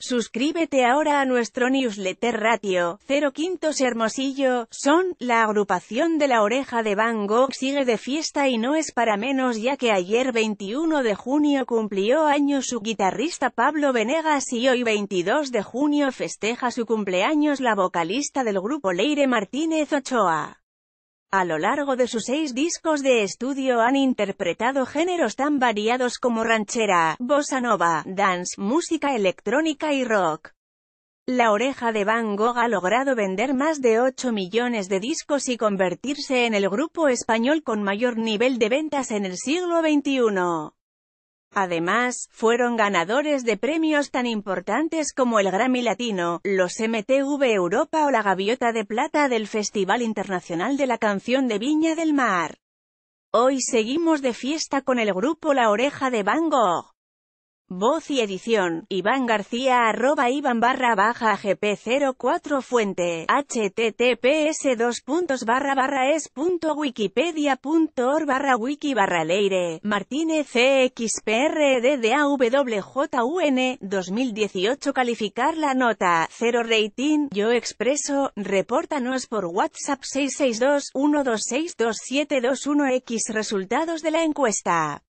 Suscríbete ahora a nuestro newsletter Ratio, 0 Quintos Hermosillo, son, la agrupación de la oreja de bango Gogh sigue de fiesta y no es para menos ya que ayer 21 de junio cumplió años su guitarrista Pablo Venegas y hoy 22 de junio festeja su cumpleaños la vocalista del grupo Leire Martínez Ochoa. A lo largo de sus seis discos de estudio han interpretado géneros tan variados como ranchera, bossa nova, dance, música electrónica y rock. La oreja de Van Gogh ha logrado vender más de 8 millones de discos y convertirse en el grupo español con mayor nivel de ventas en el siglo XXI. Además, fueron ganadores de premios tan importantes como el Grammy Latino, los MTV Europa o la Gaviota de Plata del Festival Internacional de la Canción de Viña del Mar. Hoy seguimos de fiesta con el grupo La Oreja de Van Gogh. Voz y edición, Iván García arroba Iván barra baja gp04 fuente, https puntos, barra barra es punto barra wiki barra leire, martínez cxprddawjun, e 2018 calificar la nota, cero, rating, yo expreso, repórtanos por WhatsApp 662 126 2721 x resultados de la encuesta.